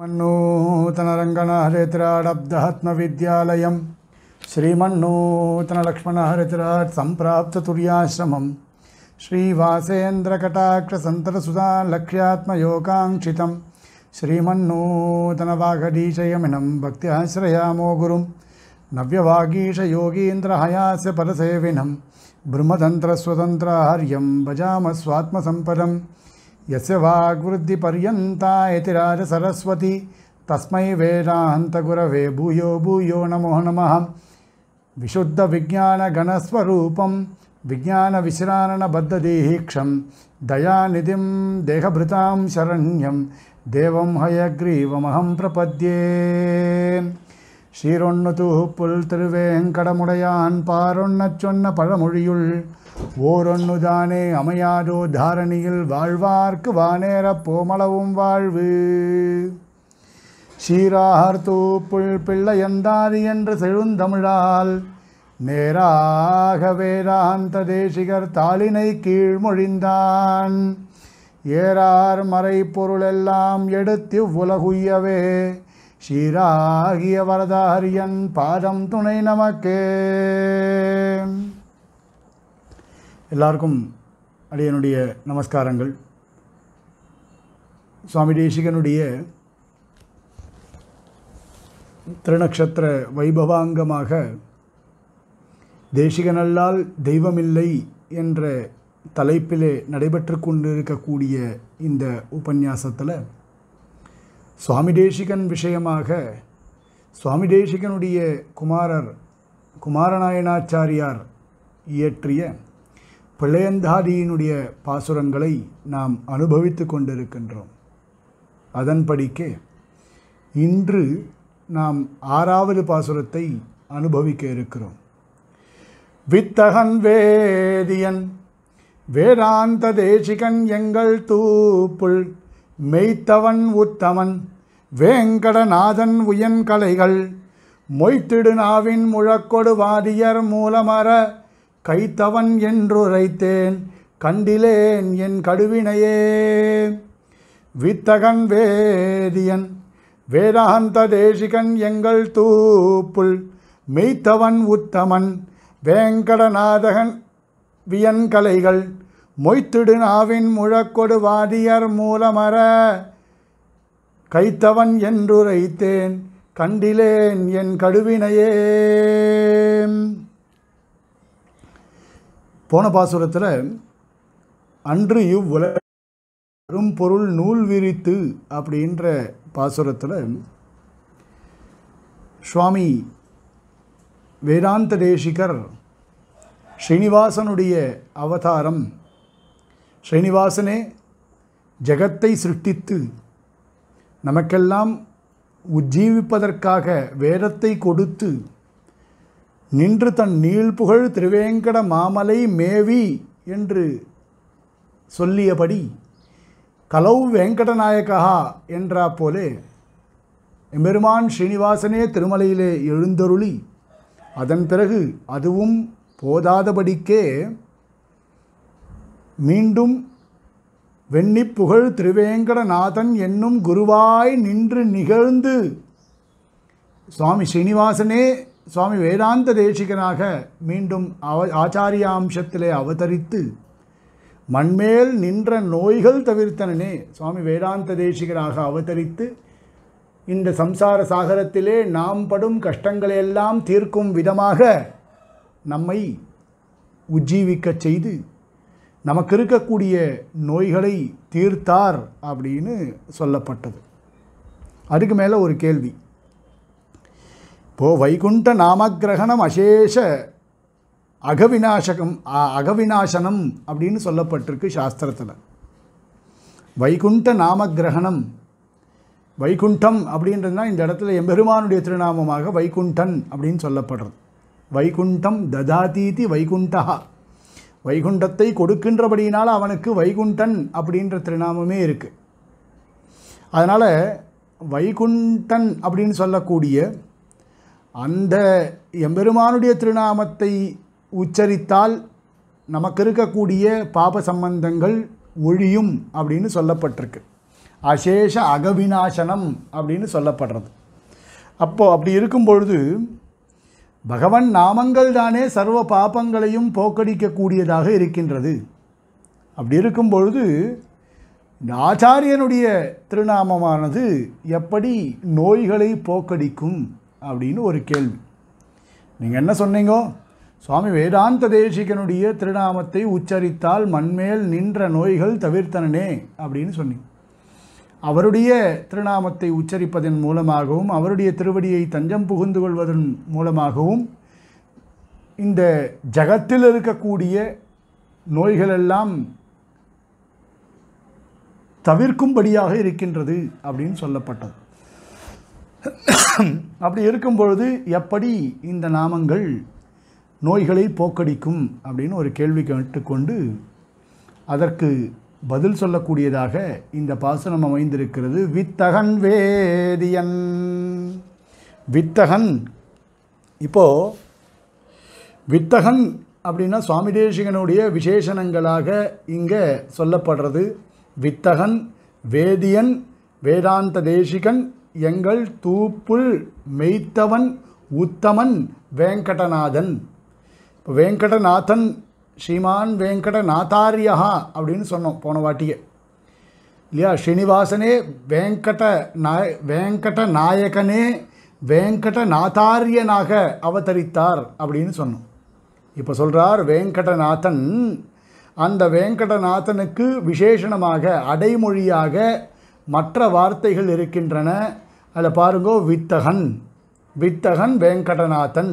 मन्नूतनरङ्गणहरितिराड् अब्धहत्मविद्यालयं सम्प्राप्ततुर्याश्रमं श्रीवासेन्द्रकटाक्षसन्तरसुधालक्ष्यात्मयोकाङ्क्षितं लक्ष्यात्मयोगाङ्क्षितं भक्त्याश्रयामो गुरुं नव्यवागीशयोगीन्द्रहयास्य परसेविनं ब्रह्मतन्त्रस्वतन्त्राहर्यं भजामस्वात्मसम्पदम् यस्य वाग्वृद्धिपर्यन्तायति राजसरस्वती तस्मै वेदान्तगुरवे भूयो भूयो नमो नमः विशुद्धविज्ञानगणस्वरूपं विज्ञानविश्राननबद्धदेहीक्षं दयानिधिं देहभृतां शरण्यं देवं हयग्रीवमहं प्रपद्ये ஷீரொன்னு தூப்புல் திருவேங்கடமுடையான் பாரொன்ன ஓரொன்னுதானே அமையாதோ தாரணியில் வாழ்வார்க்கு வானேர போமளவும் வாழ்வு சீராகர்த்தூ புல் எந்தாது என்று செழுந்தமிழால் நேராக வேதாந்த தேசிகர் தாளினை கீழ்மொழிந்தான் ஏறார் மறை பொருளெல்லாம் எடுத்து உலகுய்யவே சீராகிய வரதாரியன் பாதம் துணை நமக்கே எல்லாருக்கும் அடியனுடைய நமஸ்காரங்கள் சுவாமி தேசிகனுடைய திருநக்ஷத்திர வைபவாங்கமாக தேசிகனல்லால் தெய்வமில்லை என்ற தலைப்பிலே நடைபெற்று கொண்டிருக்கக்கூடிய இந்த உபன்யாசத்தில் சுவாமி தேசிகன் விஷயமாக சுவாமி தேசிகனுடைய குமாரர் குமாரநாயனாச்சாரியார் இயற்றிய பிள்ளையந்தாதியினுடைய பாசுரங்களை நாம் அனுபவித்து கொண்டிருக்கின்றோம் அதன்படிக்கே இன்று நாம் ஆறாவது பாசுரத்தை அனுபவிக்க இருக்கிறோம் வித்தகன் வேதியன் வேதாந்த தேசிகன் எங்கள் தூப்புள் மெய்த்தவன் உத்தமன் வேங்கடநாதன் உயன் கலைகள் மொய்த்திடுநாவின் முழக்கொடு வாதியர் மூலமர கைத்தவன் என்றுரைத்தேன் கண்டிலேன் என் கடுவினையே வித்தகன் வேதியன் வேதாந்த தேசிகன் எங்கள் தூப்புள் மெய்த்தவன் உத்தமன் வேங்கடநாதகன் வியன்கலைகள் மொய்த்திடு நாவின் முழக்கொடு வாதியர் மூலமர கைத்தவன் என்றுரைத்தேன் கண்டிலேன் என் கடுவினையே போன பாசுரத்தில் அன்று இவ்வுல பொருள் நூல் விரித்து அப்படின்ற பாசுரத்தில் சுவாமி வேதாந்த தேசிகர் ஸ்ரீனிவாசனுடைய அவதாரம் ஸ்ரீனிவாசனே ஜகத்தை சிருஷ்டித்து நமக்கெல்லாம் உஜ்ஜீவிப்பதற்காக வேதத்தை கொடுத்து நின்று தன் நீழ்புகழ் திருவேங்கட மாமலை மேவி என்று சொல்லியபடி கலௌ வெங்கடநாயகா என்றா போலே எம்பெருமான் ஸ்ரீனிவாசனே திருமலையிலே எழுந்தருளி அதன் பிறகு அதுவும் போதாதபடிக்கே மீண்டும் வெண்ணிப்புகழ் திருவேங்கடநாதன் என்னும் குருவாய் நின்று நிகழ்ந்து சுவாமி ஸ்ரீனிவாசனே சுவாமி வேதாந்த தேசிகனாக மீண்டும் அவ ஆச்சாரியாம்சத்திலே அவதரித்து மண்மேல் நின்ற நோய்கள் தவிர்த்தனனே சுவாமி வேதாந்த தேசிகராக அவதரித்து இந்த சம்சார சாகரத்திலே நாம் படும் கஷ்டங்களையெல்லாம் தீர்க்கும் விதமாக நம்மை உஜ்ஜீவிக்கச் செய்து நமக்கு இருக்கக்கூடிய நோய்களை தீர்த்தார் அப்படின்னு சொல்லப்பட்டது அதுக்கு மேலே ஒரு கேள்வி இப்போது வைகுண்ட நாமகிரகணம் அசேஷ அகவிநாசகம் அகவிநாசனம் அப்படின்னு சொல்லப்பட்டிருக்கு சாஸ்திரத்தில் வைகுண்ட நாமகிரகணம் வைகுண்டம் அப்படின்றதுனா இந்த இடத்துல எம்பெருமானுடைய திருநாமமாக வைகுண்டன் அப்படின்னு சொல்லப்படுறது வைகுண்டம் ததாதீதி வைகுண்டா வைகுண்டத்தை கொடுக்கின்றபடியினால் அவனுக்கு வைகுண்டன் அப்படின்ற திருநாமமே இருக்குது அதனால் வைகுண்டன் அப்படின்னு சொல்லக்கூடிய அந்த எம்பெருமானுடைய திருநாமத்தை உச்சரித்தால் நமக்கு இருக்கக்கூடிய பாப சம்பந்தங்கள் ஒழியும் அப்படின்னு சொல்லப்பட்டிருக்கு அசேஷ அகவிநாசனம் அப்படின்னு சொல்லப்படுறது அப்போது அப்படி இருக்கும் பொழுது பகவன் நாமங்கள் தானே சர்வ பாபங்களையும் போக்கடிக்கக்கூடியதாக இருக்கின்றது அப்படி இருக்கும் பொழுது இந்த ஆச்சாரியனுடைய திருநாமமானது எப்படி நோய்களை போக்கடிக்கும் அப்படின்னு ஒரு கேள்வி நீங்கள் என்ன சொன்னீங்கோ சுவாமி வேதாந்த தேசிகனுடைய திருநாமத்தை உச்சரித்தால் மண்மேல் நின்ற நோய்கள் தவிர்த்தனனே அப்படின்னு சொன்னீங்க அவருடைய திருநாமத்தை உச்சரிப்பதன் மூலமாகவும் அவருடைய திருவடியை தஞ்சம் புகுந்து கொள்வதன் மூலமாகவும் இந்த ஜகத்தில் இருக்கக்கூடிய நோய்களெல்லாம் தவிர்க்கும்படியாக இருக்கின்றது அப்படின்னு சொல்லப்பட்டது அப்படி இருக்கும் பொழுது எப்படி இந்த நாமங்கள் நோய்களை போக்கடிக்கும் அப்படின்னு ஒரு கேள்வி கேட்டுக்கொண்டு அதற்கு பதில் சொல்லக்கூடியதாக இந்த பாசனம் அமைந்திருக்கிறது வித்தகன் வேதியன் வித்தகன் இப்போது வித்தகன் அப்படின்னா சுவாமி தேசிகனுடைய விசேஷணங்களாக இங்கே சொல்லப்படுறது வித்தகன் வேதியன் வேதாந்த தேசிகன் எங்கள் தூப்புள் மெய்த்தவன் உத்தமன் வேங்கடநாதன் இப்போ வேங்கடநாதன் ஸ்ரீமான் வேங்கடநாதாரியா அப்படின்னு சொன்னோம் போன வாட்டியே இல்லையா ஸ்ரீனிவாசனே வேங்கட நாய வேங்கட நாயகனே வேங்கடநாதாரியனாக அவதரித்தார் அப்படின்னு சொன்னோம் இப்போ சொல்கிறார் வேங்கடநாதன் அந்த வேங்கடநாதனுக்கு விசேஷணமாக அடைமொழியாக மற்ற வார்த்தைகள் இருக்கின்றன அதில் பாருங்கோ வித்தகன் வித்தகன் வெங்கடநாதன்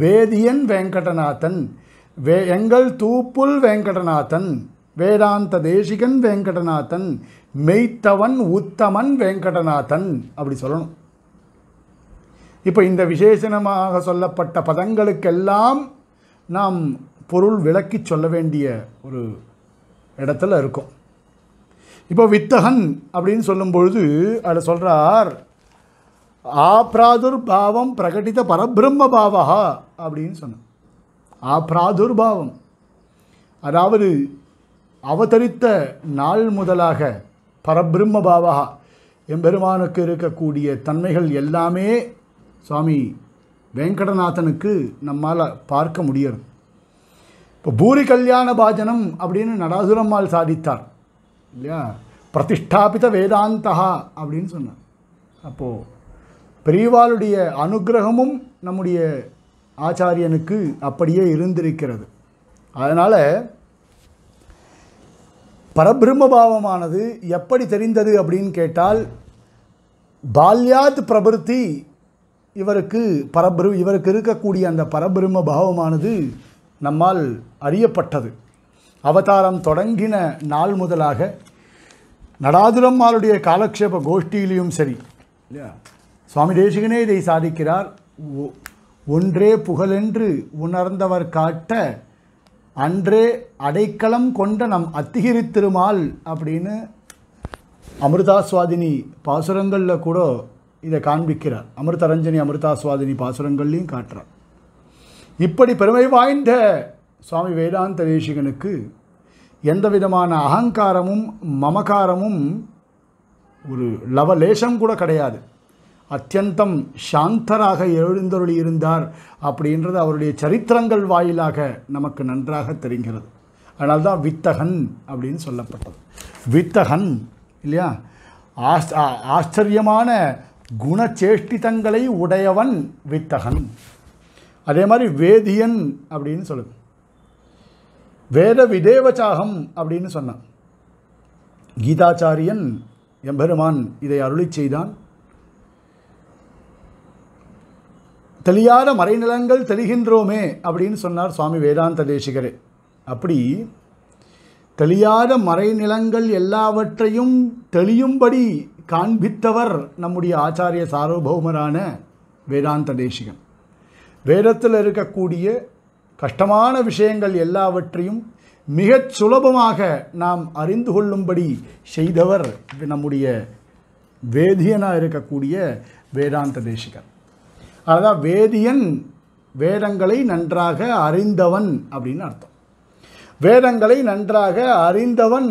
வேதியன் வெங்கடநாதன் வே எங்கள் தூப்புல் வெங்கடநாதன் வேதாந்த தேசிகன் வெங்கடநாதன் மெய்த்தவன் உத்தமன் வெங்கடநாதன் அப்படி சொல்லணும் இப்போ இந்த விசேஷனமாக சொல்லப்பட்ட பதங்களுக்கெல்லாம் நாம் பொருள் விளக்கி சொல்ல வேண்டிய ஒரு இடத்துல இருக்கும் இப்போ வித்தகன் அப்படின்னு சொல்லும் பொழுது அதில் சொல்கிறார் ஆப்ராதுர்பாவம் பிரகட்டித பரபிரம்ம பாவா அப்படின்னு சொன்னான் ஆப்ராதுர்பாவம் அதாவது அவதரித்த நாள் முதலாக பரபிரம்ம பாவா எம்பெருமானுக்கு இருக்கக்கூடிய தன்மைகள் எல்லாமே சுவாமி வெங்கடநாதனுக்கு நம்மால் பார்க்க முடியறது இப்போ பூரி கல்யாண பாஜனம் அப்படின்னு நடாசுரம்மாள் சாதித்தார் இல்லையா பிரதிஷ்டாபித வேதாந்தா அப்படின்னு சொன்னார் அப்போது பெரியவாளுடைய அனுகிரகமும் நம்முடைய ஆச்சாரியனுக்கு அப்படியே இருந்திருக்கிறது அதனால் பரபிரம்மபாவமானது எப்படி தெரிந்தது அப்படின்னு கேட்டால் பால்யாத் பிரபிருத்தி இவருக்கு பரபிரு இவருக்கு இருக்கக்கூடிய அந்த பரபிரம்ம பாவமானது நம்மால் அறியப்பட்டது அவதாரம் தொடங்கின நாள் முதலாக நடாதுரம்மாளுடைய காலக்ஷேப கோஷ்டியிலையும் சரி இல்லையா சுவாமி தேசிகனே இதை சாதிக்கிறார் ஒன்றே புகழென்று உணர்ந்தவர் காட்ட அன்றே அடைக்கலம் கொண்ட நம் அத்திகிரி திருமால் அப்படின்னு அமிர்தாஸ்வாதினி பாசுரங்களில் கூட இதை காண்பிக்கிறார் அமிர்தரஞ்சனி அமிர்தாஸ்வாதினி பாசுரங்கள்லையும் காட்டுறார் இப்படி பெருமை வாய்ந்த சுவாமி வேதாந்த தேசிகனுக்கு எந்த விதமான அகங்காரமும் மமகாரமும் ஒரு லவலேசம் கூட கிடையாது அத்தியந்தம் சாந்தராக எழுந்தருளி இருந்தார் அப்படின்றது அவருடைய சரித்திரங்கள் வாயிலாக நமக்கு நன்றாக தெரிகிறது அதனால்தான் தான் வித்தகன் அப்படின்னு சொல்லப்பட்டது வித்தகன் இல்லையா ஆஸ் ஆச்சரியமான குணச்சேஷ்டிதங்களை உடையவன் வித்தகன் அதே மாதிரி வேதியன் அப்படின்னு சொல்லுது வேத விதேவச்சாகம் அப்படின்னு சொன்னான் கீதாச்சாரியன் எம்பெருமான் இதை அருளி செய்தான் தெளியாத மறைநிலங்கள் தெளிகின்றோமே அப்படின்னு சொன்னார் சுவாமி வேதாந்த தேசிகரே அப்படி தெளியாத மறைநிலங்கள் எல்லாவற்றையும் தெளியும்படி காண்பித்தவர் நம்முடைய ஆச்சாரிய சார்வபௌமரான வேதாந்த தேசிகன் வேதத்தில் இருக்கக்கூடிய கஷ்டமான விஷயங்கள் எல்லாவற்றையும் மிகச் சுலபமாக நாம் அறிந்து கொள்ளும்படி செய்தவர் நம்முடைய வேதியனாக இருக்கக்கூடிய வேதாந்த தேசிகன் அதாவது வேதியன் வேதங்களை நன்றாக அறிந்தவன் அப்படின்னு அர்த்தம் வேதங்களை நன்றாக அறிந்தவன்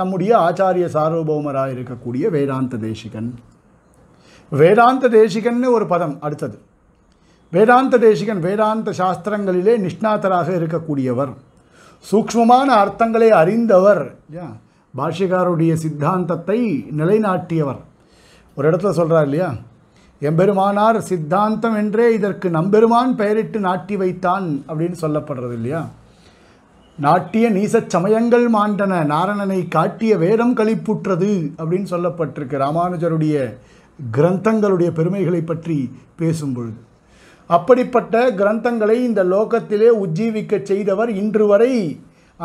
நம்முடைய ஆச்சாரிய சார்வபௌமராக இருக்கக்கூடிய வேதாந்த தேசிகன் வேதாந்த தேசிகன்னு ஒரு பதம் அடுத்தது வேதாந்த தேசிகன் வேதாந்த சாஸ்திரங்களிலே நிஷ்ணாத்தராக இருக்கக்கூடியவர் சூக்மமான அர்த்தங்களை அறிந்தவர் பாஷிகாருடைய சித்தாந்தத்தை நிலைநாட்டியவர் ஒரு இடத்துல சொல்கிறார் இல்லையா எம்பெருமானார் சித்தாந்தம் என்றே இதற்கு நம்பெருமான் பெயரிட்டு நாட்டி வைத்தான் அப்படின்னு சொல்லப்படுறது இல்லையா நாட்டிய நீசச் சமயங்கள் மாண்டன நாரணனை காட்டிய வேதம் கழிப்புற்றது அப்படின்னு சொல்லப்பட்டிருக்கு ராமானுஜருடைய கிரந்தங்களுடைய பெருமைகளை பற்றி பேசும் பொழுது அப்படிப்பட்ட கிரந்தங்களை இந்த லோகத்திலே உஜ்ஜீவிக்க செய்தவர் இன்று வரை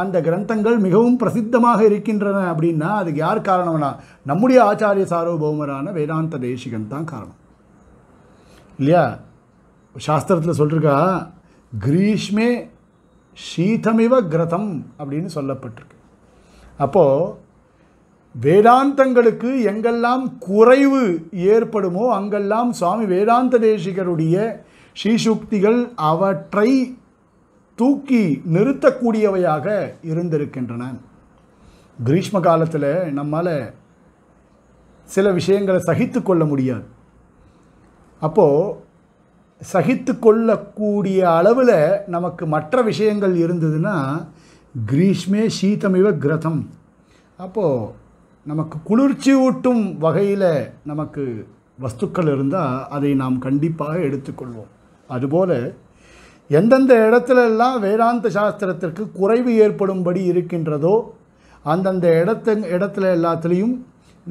அந்த கிரந்தங்கள் மிகவும் பிரசித்தமாக இருக்கின்றன அப்படின்னா அதுக்கு யார் காரணம்னா நம்முடைய ஆச்சாரிய சாரோபௌமரான வேதாந்த தேசிகன் தான் காரணம் இல்லையா சாஸ்திரத்தில் சொல்லிருக்கா கிரீஷ்மே சீதமிவ கிரதம் அப்படின்னு சொல்லப்பட்டிருக்கு அப்போது வேதாந்தங்களுக்கு எங்கெல்லாம் குறைவு ஏற்படுமோ அங்கெல்லாம் சுவாமி வேதாந்த தேசிகருடைய ஸ்ரீசுக்திகள் அவற்றை தூக்கி நிறுத்தக்கூடியவையாக இருந்திருக்கின்றன கிரீஷ்ம காலத்தில் நம்மால் சில விஷயங்களை சகித்து கொள்ள முடியாது அப்போது சகித்து கொள்ளக்கூடிய அளவில் நமக்கு மற்ற விஷயங்கள் இருந்ததுன்னா கிரீஷ்மே சீதமிவ கிரதம் அப்போது நமக்கு குளிர்ச்சி ஊட்டும் வகையில் நமக்கு வஸ்துக்கள் இருந்தால் அதை நாம் கண்டிப்பாக எடுத்துக்கொள்வோம் அதுபோல் எந்தெந்த இடத்துலெல்லாம் வேதாந்த சாஸ்திரத்திற்கு குறைவு ஏற்படும்படி இருக்கின்றதோ அந்தந்த இடத்த இடத்துல எல்லாத்துலேயும்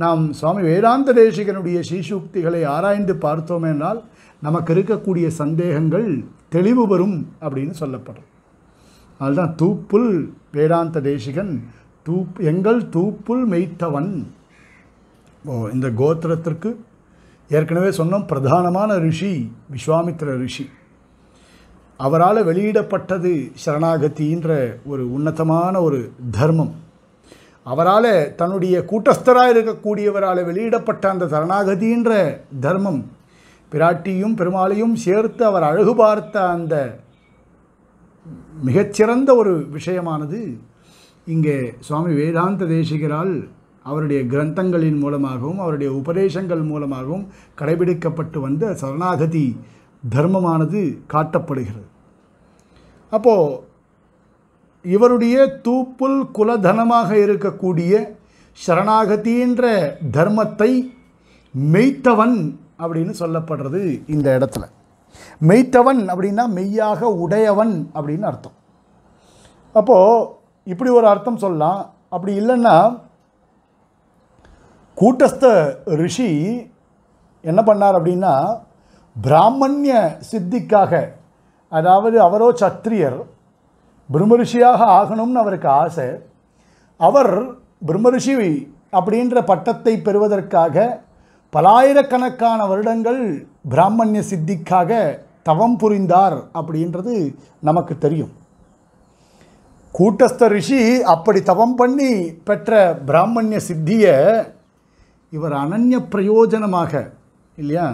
நாம் சுவாமி வேதாந்த தேசிகனுடைய சீசூக்திகளை ஆராய்ந்து பார்த்தோமேனால் நமக்கு இருக்கக்கூடிய சந்தேகங்கள் தெளிவு வரும் அப்படின்னு சொல்லப்படும் அதுதான் தூப்புல் வேதாந்த தேசிகன் தூப் எங்கள் தூப்புல் மெய்த்தவன் ஓ இந்த கோத்திரத்திற்கு ஏற்கனவே சொன்னோம் பிரதானமான ரிஷி விஸ்வாமித்ர ரிஷி அவரால் வெளியிடப்பட்டது சரணாகத்தின்ற ஒரு உன்னதமான ஒரு தர்மம் அவரால் தன்னுடைய கூட்டஸ்தராக இருக்கக்கூடியவரால் வெளியிடப்பட்ட அந்த சரணாகதின்ற தர்மம் பிராட்டியும் பெருமாளையும் சேர்த்து அவர் அழகு பார்த்த அந்த மிகச்சிறந்த ஒரு விஷயமானது இங்கே சுவாமி வேதாந்த தேசிகரால் அவருடைய கிரந்தங்களின் மூலமாகவும் அவருடைய உபதேசங்கள் மூலமாகவும் கடைபிடிக்கப்பட்டு வந்த சரணாகதி தர்மமானது காட்டப்படுகிறது அப்போது இவருடைய தூப்புல் குலதனமாக இருக்கக்கூடிய சரணாகதின்ற தர்மத்தை மெய்த்தவன் அப்படின்னு சொல்லப்படுறது இந்த இடத்துல மெய்த்தவன் அப்படின்னா மெய்யாக உடையவன் அப்படின்னு அர்த்தம் அப்போது இப்படி ஒரு அர்த்தம் சொல்லலாம் அப்படி இல்லைன்னா கூட்டஸ்த ரிஷி என்ன பண்ணார் அப்படின்னா பிராமண்ய சித்திக்காக அதாவது அவரோ சத்திரியர் பிரம்மரிஷியாக ஆகணும்னு அவருக்கு ஆசை அவர் பிரம்மரிஷி அப்படின்ற பட்டத்தை பெறுவதற்காக பலாயிரக்கணக்கான வருடங்கள் பிராமணிய சித்திக்காக தவம் புரிந்தார் அப்படின்றது நமக்கு தெரியும் கூட்டஸ்த ரிஷி அப்படி தவம் பண்ணி பெற்ற பிராமணிய சித்தியை இவர் அனநிய பிரயோஜனமாக இல்லையா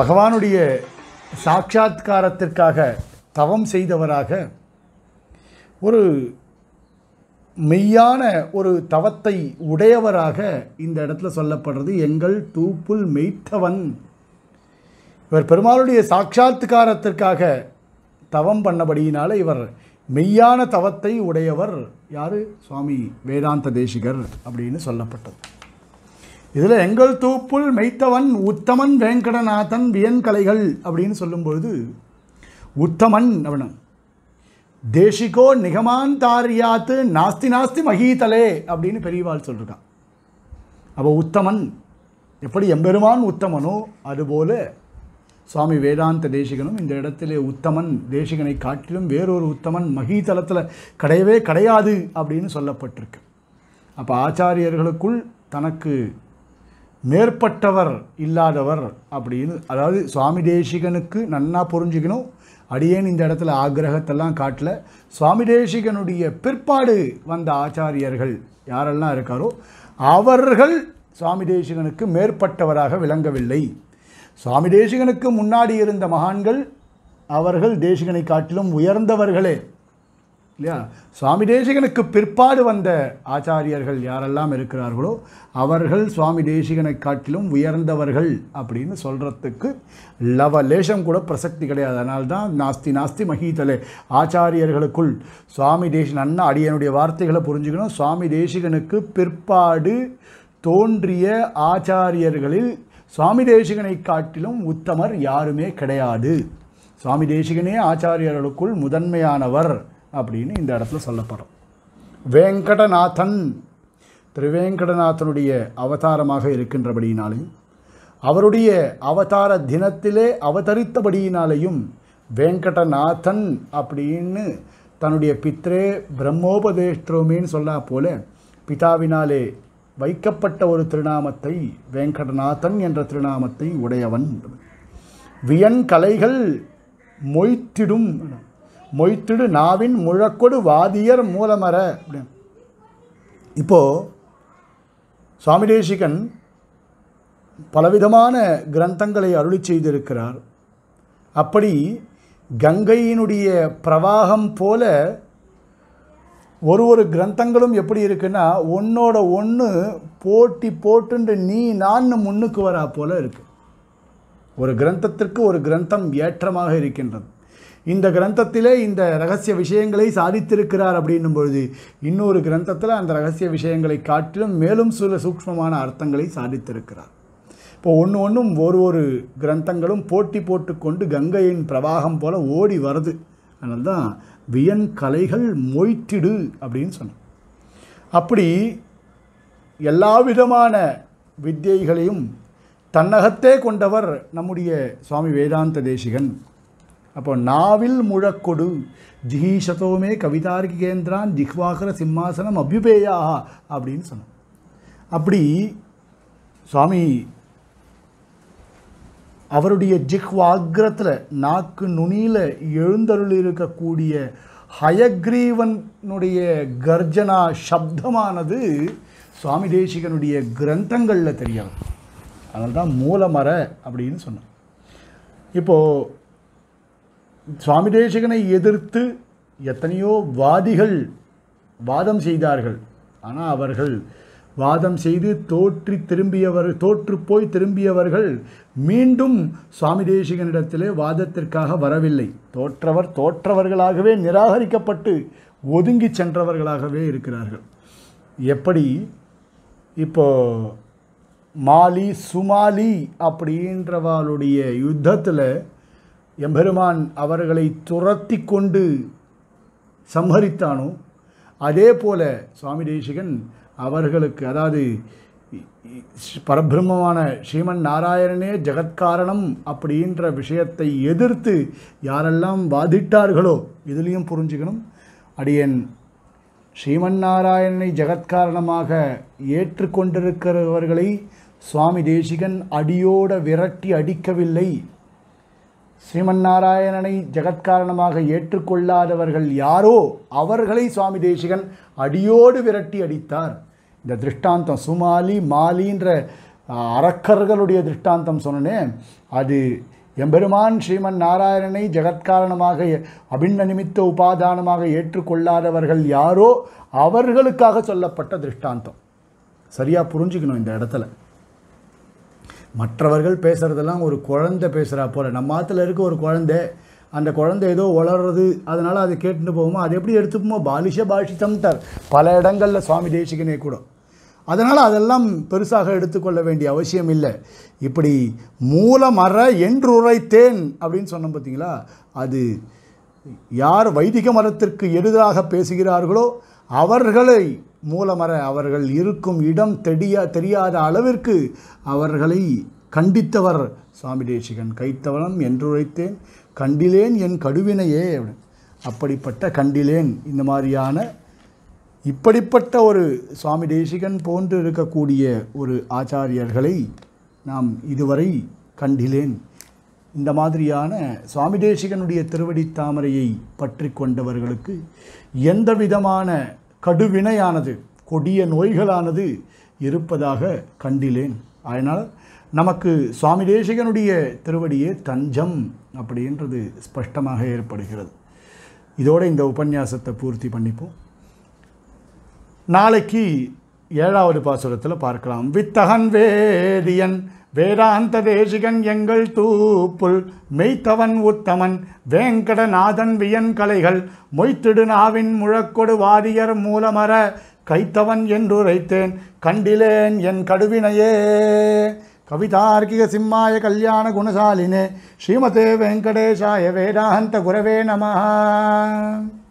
பகவானுடைய சாட்சாத்காரத்திற்காக தவம் செய்தவராக ஒரு மெய்யான ஒரு தவத்தை உடையவராக இந்த இடத்துல சொல்லப்படுறது எங்கள் தூப்புல் மெய்த்தவன் இவர் பெருமாளுடைய சாட்சாத்துக்காரத்திற்காக தவம் பண்ணபடியினால இவர் மெய்யான தவத்தை உடையவர் யார் சுவாமி வேதாந்த தேசிகர் அப்படின்னு சொல்லப்பட்டது இதில் எங்கள் தூப்புல் மெய்த்தவன் உத்தமன் வேங்கடநாதன் வியன்கலைகள் அப்படின்னு சொல்லும்பொழுது உத்தமன் அப்படின்னு தேசிகோ நிகமாந்தாரியாத்து நாஸ்தி நாஸ்தி மகீதலே அப்படின்னு பெரியவாள் சொல்லியிருக்கான் அப்போ உத்தமன் எப்படி எம்பெருமான் உத்தமனோ அதுபோல சுவாமி வேதாந்த தேசிகனும் இந்த இடத்திலே உத்தமன் தேசிகனை காட்டிலும் வேறொரு உத்தமன் மகீதலத்தில் கிடையவே கிடையாது அப்படின்னு சொல்லப்பட்டிருக்கு அப்போ ஆச்சாரியர்களுக்குள் தனக்கு மேற்பட்டவர் இல்லாதவர் அப்படின்னு அதாவது சுவாமி தேசிகனுக்கு நன்னா புரிஞ்சுக்கணும் அடியேன் இந்த இடத்துல ஆக்ரகத்தெல்லாம் காட்டல சுவாமி தேசிகனுடைய பிற்பாடு வந்த ஆச்சாரியர்கள் யாரெல்லாம் இருக்காரோ அவர்கள் சுவாமி தேசிகனுக்கு மேற்பட்டவராக விளங்கவில்லை சுவாமி தேசிகனுக்கு முன்னாடி இருந்த மகான்கள் அவர்கள் தேசிகனை காட்டிலும் உயர்ந்தவர்களே இல்லையா சுவாமி தேசிகனுக்கு பிற்பாடு வந்த ஆச்சாரியர்கள் யாரெல்லாம் இருக்கிறார்களோ அவர்கள் சுவாமி தேசிகனை காட்டிலும் உயர்ந்தவர்கள் அப்படின்னு சொல்கிறதுக்கு லவ லேசம் கூட பிரசக்தி கிடையாது அதனால்தான் நாஸ்தி நாஸ்தி மகிதலே ஆச்சாரியர்களுக்குள் சுவாமி தேசிகன் அண்ணா அடியனுடைய வார்த்தைகளை புரிஞ்சுக்கணும் சுவாமி தேசிகனுக்கு பிற்பாடு தோன்றிய ஆச்சாரியர்களில் சுவாமி தேசிகனை காட்டிலும் உத்தமர் யாருமே கிடையாது சுவாமி தேசிகனே ஆச்சாரியர்களுக்குள் முதன்மையானவர் அப்படின்னு இந்த இடத்துல சொல்லப்படும் வேங்கடநாதன் திருவேங்கடநாதனுடைய அவதாரமாக இருக்கின்றபடியினாலையும் அவருடைய அவதார தினத்திலே அவதரித்தபடியினாலேயும் வேங்கடநாதன் அப்படின்னு தன்னுடைய பித்ரே பிரம்மோபதேஷ்டோமேன்னு சொல்லா போல பிதாவினாலே வைக்கப்பட்ட ஒரு திருநாமத்தை வேங்கடநாதன் என்ற திருநாமத்தை உடையவன் வியன் கலைகள் மொய்த்திடும் மொய்த்திடு நாவின் முழக்கொடு வாதியர் மூலமர அப்படின்னு இப்போது சுவாமி தேசிகன் பலவிதமான கிரந்தங்களை அருளி செய்திருக்கிறார் அப்படி கங்கையினுடைய பிரவாகம் போல ஒரு ஒரு கிரந்தங்களும் எப்படி இருக்குன்னா ஒன்னோட ஒன்று போட்டி போட்டுண்டு நீ நான் முன்னுக்கு வரா போல இருக்குது ஒரு கிரந்தத்திற்கு ஒரு கிரந்தம் ஏற்றமாக இருக்கின்றது இந்த கிரந்தத்திலே இந்த ரகசிய விஷயங்களை சாதித்திருக்கிறார் அப்படின்னும் பொழுது இன்னொரு கிரந்தத்தில் அந்த ரகசிய விஷயங்களை காட்டிலும் மேலும் சில சூக்மமான அர்த்தங்களை சாதித்திருக்கிறார் இப்போ ஒன்று ஒன்றும் ஒரு ஒரு கிரந்தங்களும் போட்டி போட்டுக்கொண்டு கங்கையின் பிரவாகம் போல ஓடி வருது அதனால தான் வியன் கலைகள் மொய்த்திடு அப்படின்னு சொன்னோம் அப்படி எல்லா விதமான வித்தியைகளையும் தன்னகத்தே கொண்டவர் நம்முடைய சுவாமி வேதாந்த தேசிகன் அப்போ நாவில் முழக்கொடு ஜிஹீஷதோமே கவிதாரிக்கு கேந்திரான் ஜிஹ்வாகர சிம்மாசனம் அபியுபேயா அப்படின்னு சொன்னோம் அப்படி சுவாமி அவருடைய ஜிஹ்வாகிரத்தில் நாக்கு நுனியில் எழுந்தருள் இருக்கக்கூடிய ஹயக்ரீவனுடைய கர்ஜனா சப்தமானது சுவாமி தேசிகனுடைய கிரந்தங்களில் தெரியாது அதனால்தான் மூலமர அப்படின்னு சொன்னோம் இப்போது சுவாமி தேசகனை எதிர்த்து எத்தனையோ வாதிகள் வாதம் செய்தார்கள் ஆனால் அவர்கள் வாதம் செய்து தோற்றி திரும்பியவர் தோற்று போய் திரும்பியவர்கள் மீண்டும் சுவாமி தேசிகனிடத்திலே வாதத்திற்காக வரவில்லை தோற்றவர் தோற்றவர்களாகவே நிராகரிக்கப்பட்டு ஒதுங்கி சென்றவர்களாகவே இருக்கிறார்கள் எப்படி இப்போ மாலி சுமாலி அப்படின்றவாளுடைய யுத்தத்தில் எம்பெருமான் அவர்களை துரத்தி கொண்டு சம்ஹரித்தானோ அதே போல சுவாமி தேசிகன் அவர்களுக்கு அதாவது பரபிரம்மமான ஸ்ரீமன் நாராயணனே ஜெகத்காரணம் அப்படின்ற விஷயத்தை எதிர்த்து யாரெல்லாம் வாதிட்டார்களோ இதுலேயும் புரிஞ்சுக்கணும் அடியன் ஸ்ரீமன் நாராயணனை ஜெகத்காரணமாக ஏற்றுக்கொண்டிருக்கிறவர்களை சுவாமி தேசிகன் அடியோட விரட்டி அடிக்கவில்லை ஸ்ரீமன்னாராயணனை ஜெகத்காரணமாக ஏற்றுக்கொள்ளாதவர்கள் யாரோ அவர்களை சுவாமி தேசிகன் அடியோடு விரட்டி அடித்தார் இந்த திருஷ்டாந்தம் சுமாலி மாலின்ற அரக்கர்களுடைய திருஷ்டாந்தம் சொன்னேன் அது எம்பெருமான் ஸ்ரீமன் நாராயணனை ஜெகத்காரணமாக அபின்ன நிமித்த உபாதானமாக ஏற்றுக்கொள்ளாதவர்கள் யாரோ அவர்களுக்காக சொல்லப்பட்ட திருஷ்டாந்தம் சரியாக புரிஞ்சுக்கணும் இந்த இடத்துல மற்றவர்கள் பேசுகிறதெல்லாம் ஒரு குழந்தை பேசுகிறா போல் நம்ம ஆற்றுல இருக்க ஒரு குழந்தை அந்த குழந்தை ஏதோ வளர்றது அதனால் அதை கேட்டுட்டு போவோமோ அது எப்படி எடுத்துப்போமோ பாலிஷ பாஷித்தம்ட்டார் பல இடங்களில் சுவாமி தேசிகனே கூட அதனால் அதெல்லாம் பெருசாக எடுத்துக்கொள்ள வேண்டிய அவசியம் இல்லை இப்படி மூலமர என்றுரைத்தேன் அப்படின்னு சொன்னோம் பார்த்தீங்களா அது யார் வைதிக மரத்திற்கு எதிராக பேசுகிறார்களோ அவர்களை மூலமர அவர்கள் இருக்கும் இடம் தெரிய தெரியாத அளவிற்கு அவர்களை கண்டித்தவர் சுவாமி தேசிகன் கைத்தவனம் என்றுரைத்தேன் கண்டிலேன் என் கடுவினையே அப்படிப்பட்ட கண்டிலேன் இந்த மாதிரியான இப்படிப்பட்ட ஒரு சுவாமி தேசிகன் போன்று இருக்கக்கூடிய ஒரு ஆச்சாரியர்களை நாம் இதுவரை கண்டிலேன் இந்த மாதிரியான சுவாமி தேசிகனுடைய திருவடி தாமரையை பற்றி கொண்டவர்களுக்கு எந்த விதமான கடுவினையானது கொடிய நோய்களானது இருப்பதாக கண்டிலேன் அதனால் நமக்கு சுவாமி தேசிகனுடைய திருவடியே தஞ்சம் அப்படின்றது ஸ்பஷ்டமாக ஏற்படுகிறது இதோடு இந்த உபன்யாசத்தை பூர்த்தி பண்ணிப்போம் நாளைக்கு ஏழாவது பாசுரத்தில் பார்க்கலாம் வித்தகன் வேதியன் வேதாந்த தேசிகன் எங்கள் தூப்புல் மெய்த்தவன் உத்தமன் வேங்கடநாதன் வியன் கலைகள் மொய்த்திடு நாவின் முழக்கொடு வாரியர் மூலமர கைத்தவன் என்றுரைத்தேன் கண்டிலேன் என் கடுவினையே கவிதார்கிக சிம்மாய கல்யாண குணசாலினே ஸ்ரீமதே வெங்கடேஷாய வேதாந்த குரவே நம